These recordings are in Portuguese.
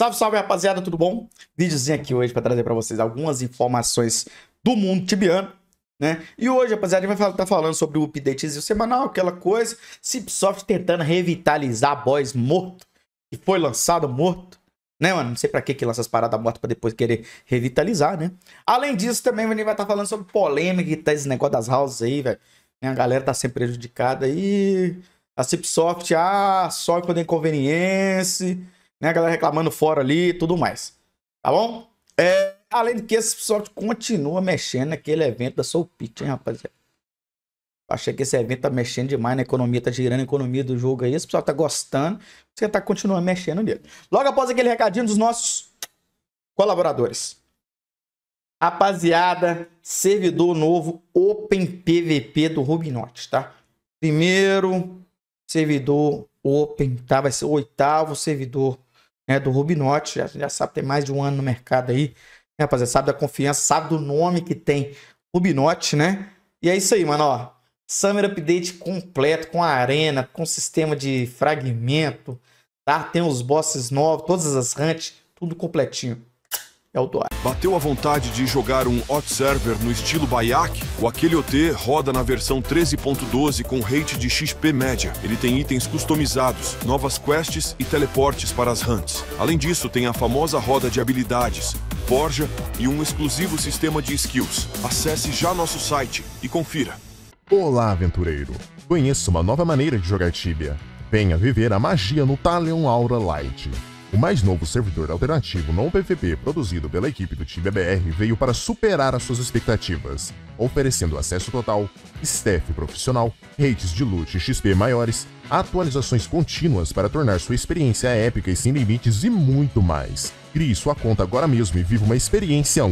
Salve, salve, rapaziada, tudo bom? Vídeozinho aqui hoje para trazer para vocês algumas informações do mundo tibiano, né? E hoje, rapaziada, a gente vai estar tá falando sobre o updatezinho semanal, aquela coisa, Cipsoft tentando revitalizar boys morto, que foi lançado morto, né, mano? Não sei para que que lança as paradas mortas para depois querer revitalizar, né? Além disso, também a gente vai estar tá falando sobre polêmica e tá esse negócio das houses aí, velho. A galera tá sempre prejudicada aí. A Cipsoft, ah, só quando é inconveniência né? A galera reclamando fora ali e tudo mais. Tá bom? É, além de que esse pessoal continua mexendo naquele evento da Soul Pitch, hein, rapaziada? Achei que esse evento tá mexendo demais na né? economia, tá girando a economia do jogo aí. Esse pessoal tá gostando. Você tá continuando mexendo nele. Logo após aquele recadinho dos nossos colaboradores. Rapaziada, servidor novo Open PVP do Rubinote, tá? Primeiro servidor Open, tá? Vai ser o oitavo servidor né, do Rubinotti, já, já sabe, tem mais de um ano no mercado aí, né, rapaziada, sabe da confiança, sabe do nome que tem Rubinotti, né? E é isso aí, mano, ó. Summer Update completo, com arena, com sistema de fragmento, tá? Tem os bosses novos, todas as hunts, tudo completinho é o Duarte. Bateu a vontade de jogar um hot server no estilo Bayak? O Aquele OT roda na versão 13.12 com rate de XP média. Ele tem itens customizados, novas quests e teleportes para as hunts. Além disso, tem a famosa roda de habilidades, forja e um exclusivo sistema de skills. Acesse já nosso site e confira. Olá, aventureiro! Conheça uma nova maneira de jogar Tibia. Venha viver a magia no Talion Aura Light. O mais novo servidor alternativo não PVP produzido pela equipe do BR veio para superar as suas expectativas, oferecendo acesso total, staff profissional, rates de loot XP maiores, atualizações contínuas para tornar sua experiência épica e sem limites e muito mais. Crie sua conta agora mesmo e viva uma experiência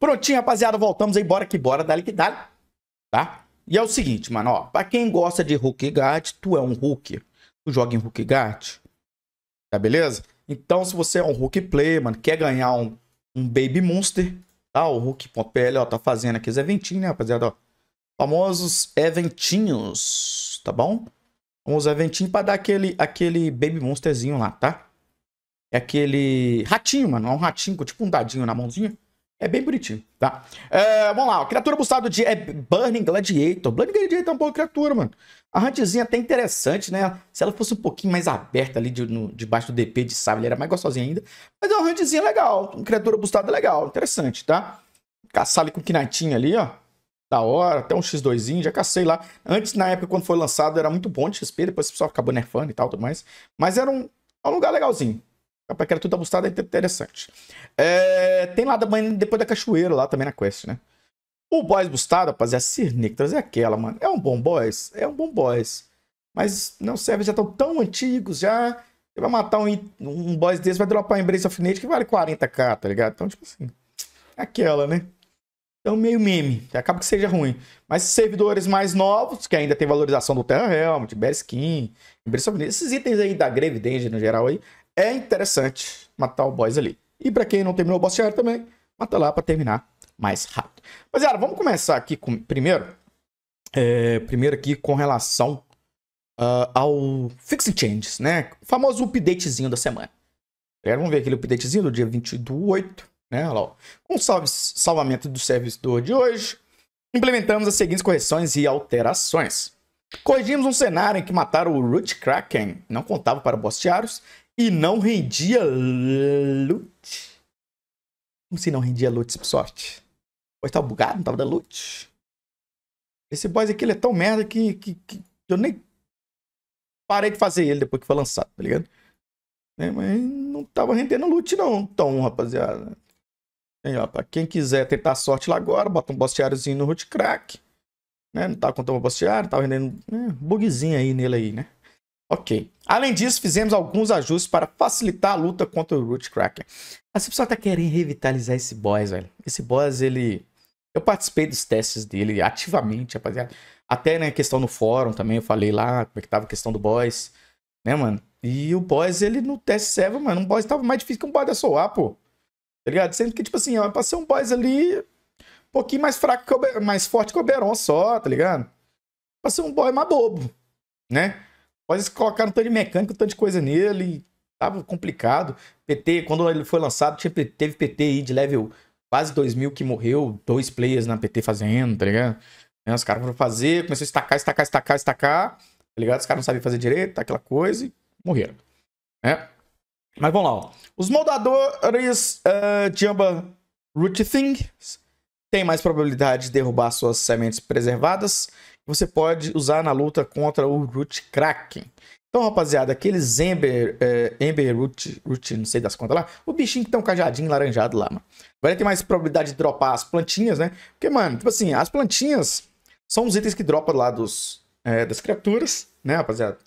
Prontinho, rapaziada, voltamos aí, bora que bora, dali que dali, tá? E é o seguinte, mano, ó, pra quem gosta de Hulk gat, tu é um Hulk, tu joga em Hulk gat, tá beleza? Então, se você é um Hulk player, mano, quer ganhar um, um Baby Monster, tá? O Hulk.pl, ó, tá fazendo aqui os eventinhos, né, rapaziada? Ó. Famosos eventinhos, tá bom? Vamos eventinho pra dar aquele, aquele Baby Monsterzinho lá, tá? É aquele ratinho, mano. É um ratinho com tipo um dadinho na mãozinha. É bem bonitinho, tá? É, vamos lá, ó. criatura bustada de é Burning Gladiator. Burning Gladiator é uma boa criatura, mano. A huntzinha até interessante, né? Se ela fosse um pouquinho mais aberta ali de, no, debaixo do DP de ele era mais gostosinha ainda. Mas é uma huntzinha legal, uma criatura bustada legal, interessante, tá? Caçar ali com o ali, ó. Da hora, até um X2zinho, já cacei lá. Antes, na época, quando foi lançado, era muito bom de XP, depois o pessoal acabou nerfando e tal, tudo mais. Mas era um, é um lugar legalzinho, a que era tudo abustado, é interessante. É, tem lá da manhã depois da cachoeira, lá também na quest, né? O boys bustado, rapaziada, Sirnictras é, é aquela, mano. É um bom boys É um bom boys Mas não serve, já estão tão antigos, já... Você vai matar um, um boys desse, vai dropar um Embrace of Nate que vale 40k, tá ligado? Então, tipo assim, é aquela, né? Então, meio meme. Acaba que seja ruim. Mas servidores mais novos, que ainda tem valorização do Terra Realm, de Bear Skin, Embrace of Nate, esses itens aí da Grave Danger no geral aí, é interessante matar o boss ali. E para quem não terminou o boss diário também, mata lá para terminar mais rápido. Rapaziada, vamos começar aqui com, primeiro. É, primeiro aqui com relação uh, ao Fix Changes, né? O famoso updatezinho da semana. É, vamos ver aquele updatezinho do dia 28, né? Olha lá, com salve, salvamento do servidor de hoje. Implementamos as seguintes correções e alterações. Corrigimos um cenário em que mataram o Root Kraken, não contava para bostiários, e não rendia loot. Como se assim não rendia loot, Ubisoft? sorte pois tava tá bugado, não tava dando loot. Esse boss aqui ele é tão merda que, que, que, eu nem parei de fazer ele depois que foi lançado, tá ligado? É, mas não tava rendendo loot não, então, rapaziada. Aí, ó, pra quem quiser tentar sorte lá agora, bota um boss no root crack. Né? Não tava contando o boss tava rendendo né? bugzinho aí nele aí, né? Ok. Além disso, fizemos alguns ajustes para facilitar a luta contra o Root Cracker. As pessoas tá querendo revitalizar esse boss, velho. Esse boss, ele... Eu participei dos testes dele ativamente, rapaziada. Até, né, questão no fórum também, eu falei lá como é que tava a questão do boss. Né, mano? E o boss, ele no teste serve, mano, um boss tava mais difícil que um boss da Soar, pô. Tá ligado? Sendo que, tipo assim, ó, é pra ser um boss ali, um pouquinho mais fraco, que o... mais forte que o Oberon só, tá ligado? Pra ser um boss mais bobo, né? Pode colocaram um tanto de mecânica, um tanto de coisa nele. Tava complicado. PT, quando ele foi lançado, tinha, teve PT aí de level quase 2 mil que morreu. Dois players na PT fazendo, tá ligado? Aí né, os caras foram fazer, começou a estacar, estacar, estacar, estacar. Tá ligado? Os caras não sabiam fazer direito, aquela coisa, e morreram. Né? Mas vamos lá, ó. Os moldadores uh, de Amba Root Thing têm mais probabilidade de derrubar suas sementes preservadas você pode usar na luta contra o Root Kraken. Então, rapaziada, aqueles Ember, é, Ember Root, Root, não sei das contas lá, o bichinho que tem tá um cajadinho laranjado lá, mano. Vai ter mais probabilidade de dropar as plantinhas, né? Porque, mano, tipo assim, as plantinhas são os itens que dropam lá dos, é, das criaturas, né, rapaziada?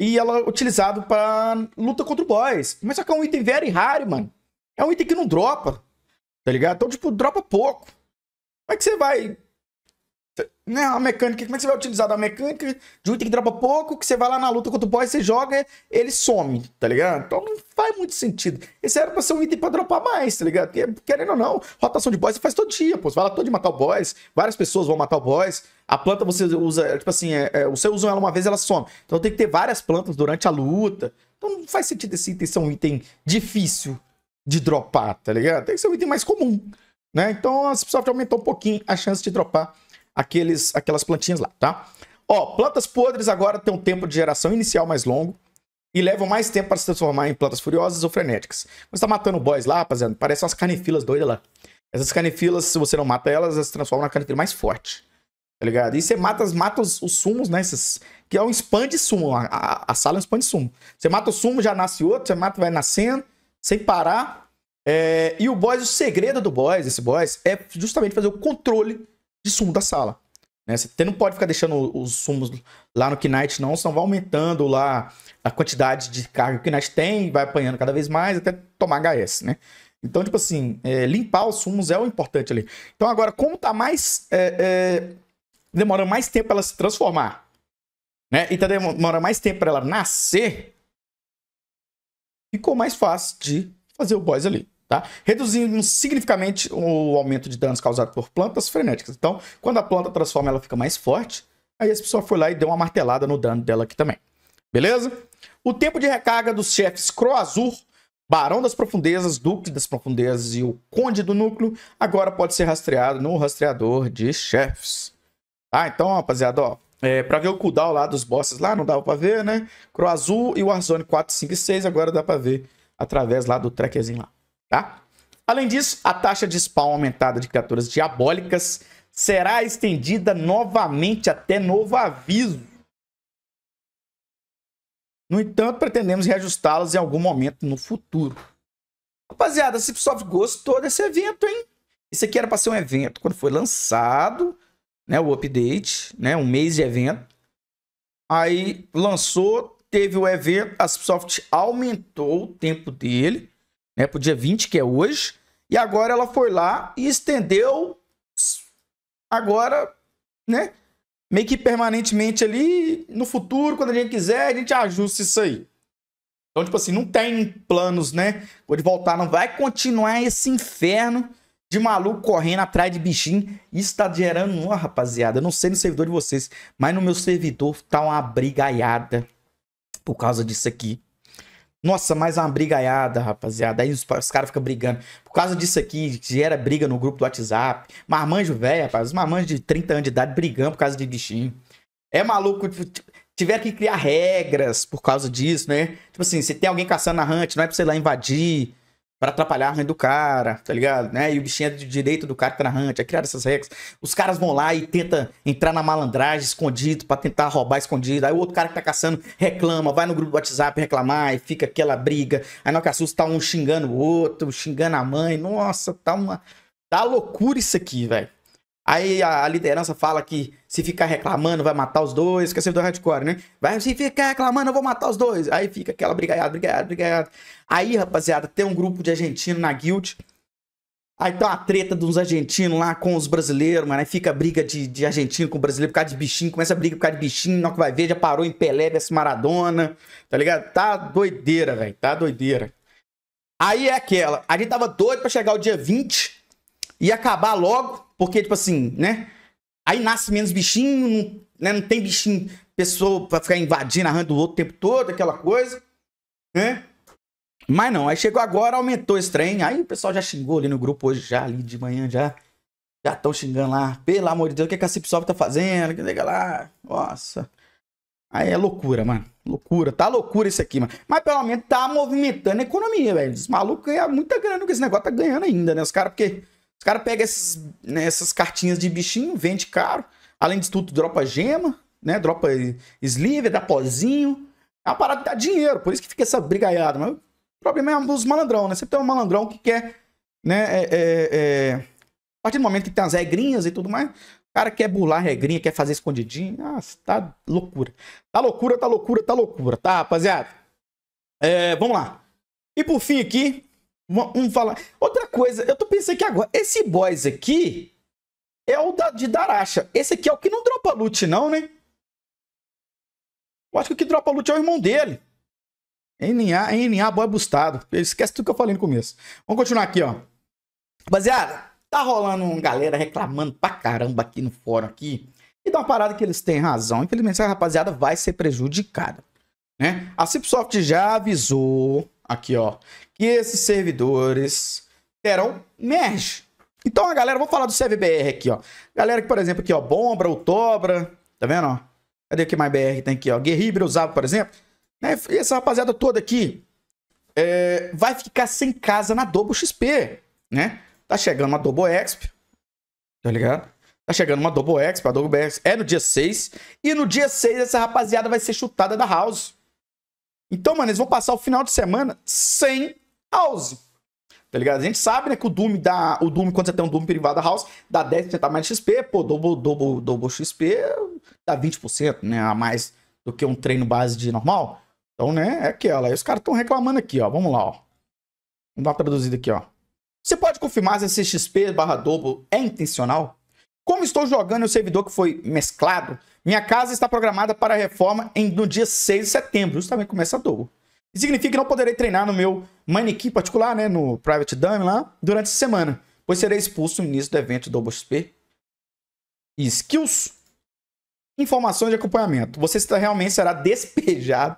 E ela é utilizado para luta contra o boss. Mas só que é um item very raro, mano. É um item que não dropa, tá ligado? Então, tipo, dropa pouco. Como é que você vai né, a mecânica, como é que você vai utilizar da mecânica de um item que dropa pouco, que você vai lá na luta contra o boss, você joga, ele some, tá ligado? Então não faz muito sentido. Esse era pra ser um item pra dropar mais, tá ligado? Porque, querendo ou não, rotação de boss você faz todo dia, pô. Você vai lá todo de matar o boss, várias pessoas vão matar o boss. A planta você usa, é, tipo assim, é, é, você usa ela uma vez ela some. Então tem que ter várias plantas durante a luta. Então não faz sentido esse item ser um item difícil de dropar, tá ligado? Tem que ser um item mais comum, né? Então a Microsoft aumentou um pouquinho a chance de dropar aqueles, aquelas plantinhas lá, tá? Ó, plantas podres agora têm um tempo de geração inicial mais longo e levam mais tempo para se transformar em plantas furiosas ou frenéticas. Você tá matando boys lá, rapaziada, parecem umas carnefilas doidas lá. Essas carnefilas se você não mata elas, elas se transformam na carnifila mais forte. Tá ligado? E você mata, mata os, os sumos, né? Essas que é um spam de sumo. A, a, a sala é um spam de sumo. Você mata o sumo, já nasce outro. Você mata, vai nascendo, sem parar. É, e o boss, o segredo do boss, esse boss, é justamente fazer o controle de sumo da sala. Né? Você não pode ficar deixando os sumos lá no Knight, não, senão vai aumentando lá a quantidade de carga que o Knight tem, vai apanhando cada vez mais até tomar HS, né? Então, tipo assim, é, limpar os sumos é o importante ali. Então, agora, como tá mais. É, é, demora mais tempo para ela se transformar, né? E tá demora mais tempo para ela nascer, ficou mais fácil de fazer o boss ali. Tá? Reduzindo significativamente o aumento de danos causado por plantas frenéticas. Então, quando a planta transforma, ela fica mais forte. Aí esse pessoal foi lá e deu uma martelada no dano dela aqui também. Beleza? O tempo de recarga dos chefes Croazur, Barão das Profundezas, Duque das Profundezas e o Conde do Núcleo agora pode ser rastreado no rastreador de chefes. Tá? Então, rapaziada, ó. É, pra ver o cooldown lá dos bosses lá, não dava pra ver, né? Croazul e Warzone 4, 5 e 6 agora dá pra ver através lá do trackerzinho lá. Tá? Além disso, a taxa de spawn aumentada de criaturas diabólicas será estendida novamente até novo aviso. No entanto, pretendemos reajustá las em algum momento no futuro. Rapaziada, a Cipsoft gostou desse evento, hein? Isso aqui era para ser um evento quando foi lançado, né? O update, né? Um mês de evento. Aí lançou, teve o evento, a Cipsoft aumentou o tempo dele né, para o dia 20, que é hoje. E agora ela foi lá e estendeu agora, né? Meio que permanentemente ali, no futuro, quando a gente quiser, a gente ajusta isso aí. Então, tipo assim, não tem planos, né? De voltar, não vai continuar esse inferno de maluco correndo atrás de bichinho. Isso tá gerando, uma rapaziada, eu não sei no servidor de vocês, mas no meu servidor tá uma brigaiada por causa disso aqui. Nossa, mais uma brigaiada, rapaziada. Aí os, os caras ficam brigando. Por causa disso aqui, gera briga no grupo do WhatsApp. Marmanjo velho, rapaz. Os marmanjos de 30 anos de idade brigando por causa de bichinho. É maluco. Tipo, tiveram que criar regras por causa disso, né? Tipo assim, se tem alguém caçando na hunt, não é pra você ir lá invadir para atrapalhar a run do cara, tá ligado? Né? E o bichinho é de direito do cara que tá na hunt, é criado essas regras. Os caras vão lá e tenta entrar na malandragem escondido para tentar roubar escondido. Aí o outro cara que tá caçando reclama, vai no grupo do WhatsApp reclamar e fica aquela briga. Aí no que assusta, tá um xingando o outro, xingando a mãe. Nossa, tá uma. Tá loucura isso aqui, velho. Aí a, a, liderança fala que se ficar reclamando vai matar os dois, que é servidor hardcore, né? Vai, se ficar reclamando eu vou matar os dois. Aí fica aquela brigaiada, brigaiada, brigaiada. Aí, rapaziada, tem um grupo de argentino na guild. Aí tá uma treta dos argentinos lá com os brasileiros, mano. Aí fica a briga de, de argentino com brasileiro por causa de bichinho. Começa a briga por causa de bichinho. Não que vai ver, já parou em Pelé essa Maradona. Tá ligado? Tá doideira, velho. Tá doideira. Aí é aquela. A gente tava doido pra chegar o dia 20 e acabar logo, porque, tipo assim, né? Aí nasce menos bichinho, não, né? não tem bichinho, pessoa pra ficar invadindo a rã do outro o tempo todo, aquela coisa, né? Mas não, aí chegou agora, aumentou esse trem, aí o pessoal já xingou ali no grupo hoje, já ali de manhã, já já estão xingando lá, pelo amor de Deus, o que, é que a Cipsoft tá fazendo, que legal lá, nossa... Aí é loucura, mano. Loucura. Tá loucura isso aqui, mano. Mas pelo menos tá movimentando a economia, velho. Os malucos ganham muita grana com esse negócio. Tá ganhando ainda, né? Os caras, porque os caras pegam né, essas cartinhas de bichinho, vende caro. Além de tudo, dropa gema, né? Dropa sleeve, dá pozinho. É uma parada que dá dinheiro, por isso que fica essa brigaiada. Mas o problema é os malandrão, né? Sempre tem um malandrão que quer, né? É, é, é... A partir do momento que tem as regrinhas e tudo mais, o cara quer burlar regrinha, quer fazer escondidinho. Nossa, tá loucura. Tá loucura, tá loucura, tá loucura, tá, rapaziada? É, vamos lá. E por fim aqui, um falar. Outra coisa, eu tô pensando aqui agora, esse boys aqui é o da, de Daracha. Esse aqui é o que não dropa loot não, né? Eu acho que o que dropa loot é o irmão dele. NA, NA, boy bustado. Esquece tudo que eu falei no começo. Vamos continuar aqui, ó. Rapaziada, tá rolando uma galera reclamando pra caramba aqui no fórum aqui. E dá uma parada que eles têm razão. Infelizmente, a rapaziada vai ser prejudicada. Né? A Cipsoft já avisou aqui, ó, que esses servidores deram merge. Então, a galera, vou falar do CVBR aqui, ó. Galera que, por exemplo, aqui, ó, Bombra, Utobra, tá vendo, ó? Cadê que mais BR tem aqui, ó? Guerribra usava, por exemplo. Né? Essa rapaziada toda aqui é... vai ficar sem casa na Dobo XP, né? Tá chegando uma Dobo Exp, tá ligado? Tá chegando uma Dobo Exp, a Dobo Exp é no dia 6. E no dia 6 essa rapaziada vai ser chutada da House. Então, mano, eles vão passar o final de semana sem House. Tá ligado? A gente sabe, né, que o Doom dá. O Doom, quando você tem um Doom privado house, dá 10% mais XP, pô, double, double, double XP dá 20%, né? A mais do que um treino base de normal. Então, né, é aquela. Aí os caras estão reclamando aqui, ó. Vamos lá, ó. Vamos dar uma traduzida aqui, ó. Você pode confirmar se esse XP barra double é intencional? Como estou jogando em um servidor que foi mesclado, minha casa está programada para reforma em, no dia 6 de setembro. Justamente começa a double. Significa que não poderei treinar no meu manequim particular, né, no Private Dummy lá, durante a semana, pois serei expulso no início do evento do XP. E skills, informações de acompanhamento. Você realmente será despejado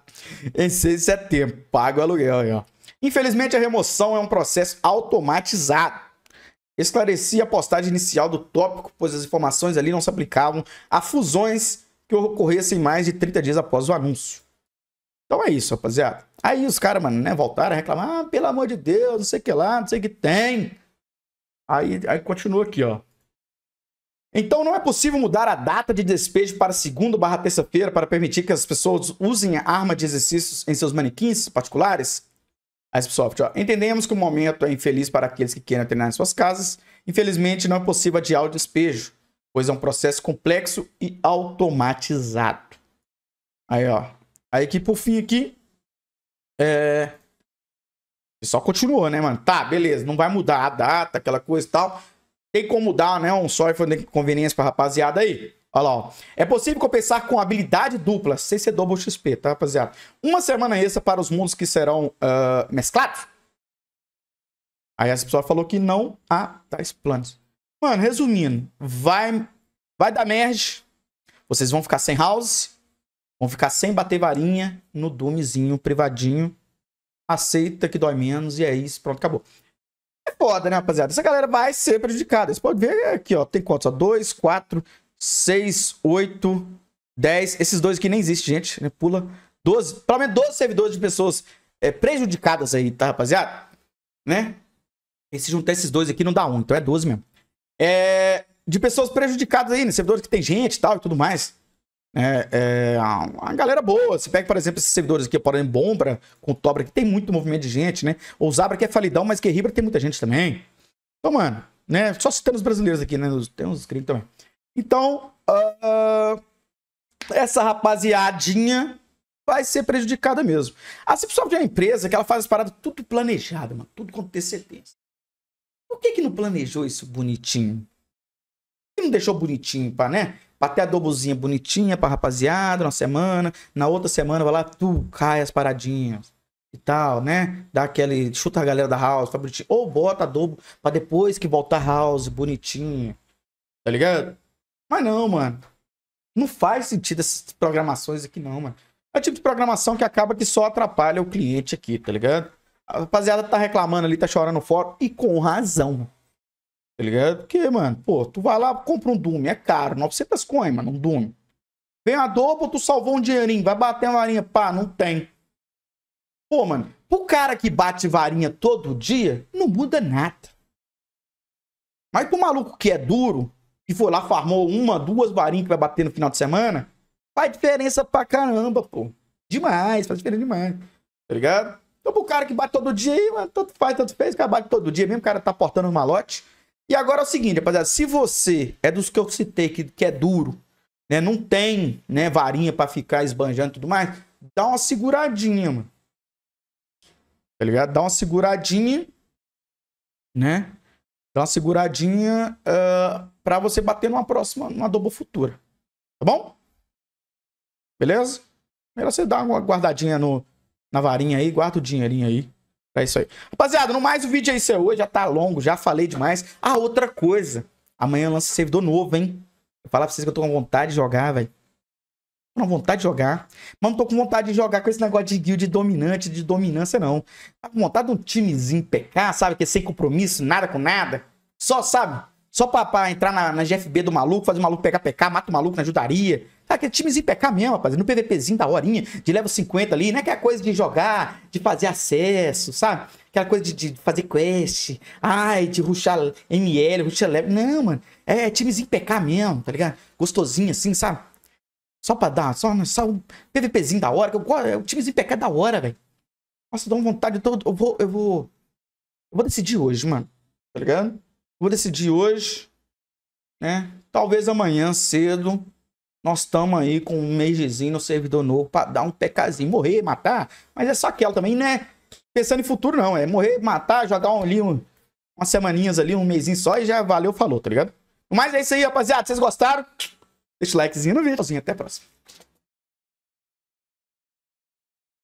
em 6 de setembro. Paga o aluguel aí, ó. Infelizmente, a remoção é um processo automatizado. Esclareci a postagem inicial do tópico, pois as informações ali não se aplicavam a fusões que ocorressem mais de 30 dias após o anúncio. Então é isso, rapaziada. Aí os caras, mano, né, voltaram a reclamar, ah, pelo amor de Deus, não sei o que lá, não sei o que tem. Aí, aí continua aqui, ó. Então não é possível mudar a data de despejo para segunda barra terça-feira para permitir que as pessoas usem a arma de exercícios em seus manequins particulares? A Ubisoft, ó, entendemos que o momento é infeliz para aqueles que queiram treinar em suas casas. Infelizmente, não é possível adiar o despejo, pois é um processo complexo e automatizado. Aí, ó, Aí aqui por fim aqui. É. Só continuou, né, mano? Tá, beleza. Não vai mudar a data, aquela coisa e tal. Tem como mudar, né? Um só de conveniência pra rapaziada aí. Olha lá, ó. É possível compensar com habilidade dupla, sem ser double XP, tá, rapaziada? Uma semana extra para os mundos que serão uh, mesclados? Aí essa pessoa falou que não há tais planos. Mano, resumindo, vai, vai dar merge. Vocês vão ficar sem house. Vão ficar sem bater varinha no dumezinho privadinho. Aceita que dói menos e é isso, pronto, acabou. É foda, né, rapaziada? Essa galera vai ser prejudicada. Você pode ver aqui, ó. Tem quantos? 2, 4, 6, 8, 10. Esses dois aqui nem existem, gente. Né? Pula 12, pelo menos 12 servidores de pessoas é, prejudicadas aí, tá, rapaziada? Né? E se juntar esses dois aqui não dá um, então é 12 mesmo. É, de pessoas prejudicadas aí, né? Servidores que tem gente e tal e tudo mais. É, é, a galera boa. Você pega, por exemplo, esses servidores aqui, exemplo, Bombra, com Tobra, que tem muito movimento de gente, né? ou Zabra que é falidão, mas que é Ribra tem muita gente também. Então, mano, né? Só citando os brasileiros aqui, né? Tem uns gringos também. Então, uh, uh, essa rapaziadinha vai ser prejudicada mesmo. A Cipsoft é uma empresa que ela faz as paradas tudo planejado, mano. Tudo com antecedência. Por que que não planejou isso bonitinho? Por que não deixou bonitinho pra, né? Bater a dobozinha bonitinha pra rapaziada, uma semana. Na outra semana vai lá, tu cai as paradinhas e tal, né? Dá aquele. Chuta a galera da house, tá bonitinho. Ou bota adobo pra depois que voltar house, bonitinha. Tá ligado? Mas não, mano. Não faz sentido essas programações aqui, não, mano. É o tipo de programação que acaba que só atrapalha o cliente aqui, tá ligado? A rapaziada tá reclamando ali, tá chorando fora, e com razão. Tá ligado? Porque, mano, pô, tu vai lá, compra um Dume, é caro, 900 coins, mano, um Dume. Vem a dobro, tu salvou um dinheirinho, vai bater uma varinha, pá, não tem. Pô, mano, pro cara que bate varinha todo dia, não muda nada. Mas pro maluco que é duro, e foi lá, farmou uma, duas varinhas que vai bater no final de semana, faz diferença pra caramba, pô. Demais, faz diferença demais. Tá ligado? Então pro cara que bate todo dia aí, mano, tanto faz, tanto fez, o cara bate todo dia, mesmo o cara tá portando um malote. E agora é o seguinte, rapaziada, se você é dos que eu citei, que, que é duro, né, não tem né, varinha para ficar esbanjando e tudo mais, dá uma seguradinha, mano. Tá ligado? Dá uma seguradinha, né? Dá uma seguradinha uh, ah, para você bater numa próxima, numa dobro futura. Tá bom? Beleza? Melhor você dar uma guardadinha no, na varinha aí, guarda o dinheirinho aí. É isso aí. Rapaziada, no mais o vídeo é isso aí hoje. Já tá longo, já falei demais. Ah, outra coisa. Amanhã lança servidor novo, hein? Vou falar pra vocês que eu tô com vontade de jogar, velho. Tô com vontade de jogar. Mas não tô com vontade de jogar com esse negócio de guild dominante, de dominância, não. Tá com vontade de um timezinho pecar, sabe? Que é sem compromisso, nada com nada. Só, sabe? só pra, pra entrar na, na, GFB do maluco, fazer o maluco pegar PK, mata o maluco na ajudaria. Cara, aquele timezinho PK mesmo, rapaz. No PVPzinho da horinha, de level 50 ali, não é que é coisa de jogar, de fazer acesso, sabe? Aquela coisa de, de fazer quest, ai, de ruxar ML, ruxar level. Não, mano. É, é timezinho PK mesmo, tá ligado? Gostosinho assim, sabe? Só pra dar, só, só um PVPzinho da hora. Eu, eu, é o timezinho PK é da hora, velho. Nossa, dá uma vontade. Eu, tô, eu vou. Eu vou. Eu vou decidir hoje, mano. Tá ligado? Vou decidir hoje, né? Talvez amanhã cedo nós estamos aí com um meizinho no servidor novo para dar um pecazinho, morrer, matar, mas é só aquela também, né? Pensando em futuro não, é morrer, matar, jogar um, ali um, umas semaninhas ali, um mêsinho só e já valeu, falou, tá ligado? Mas é isso aí, rapaziada, vocês gostaram? Deixa o likezinho no vídeo, até a próxima.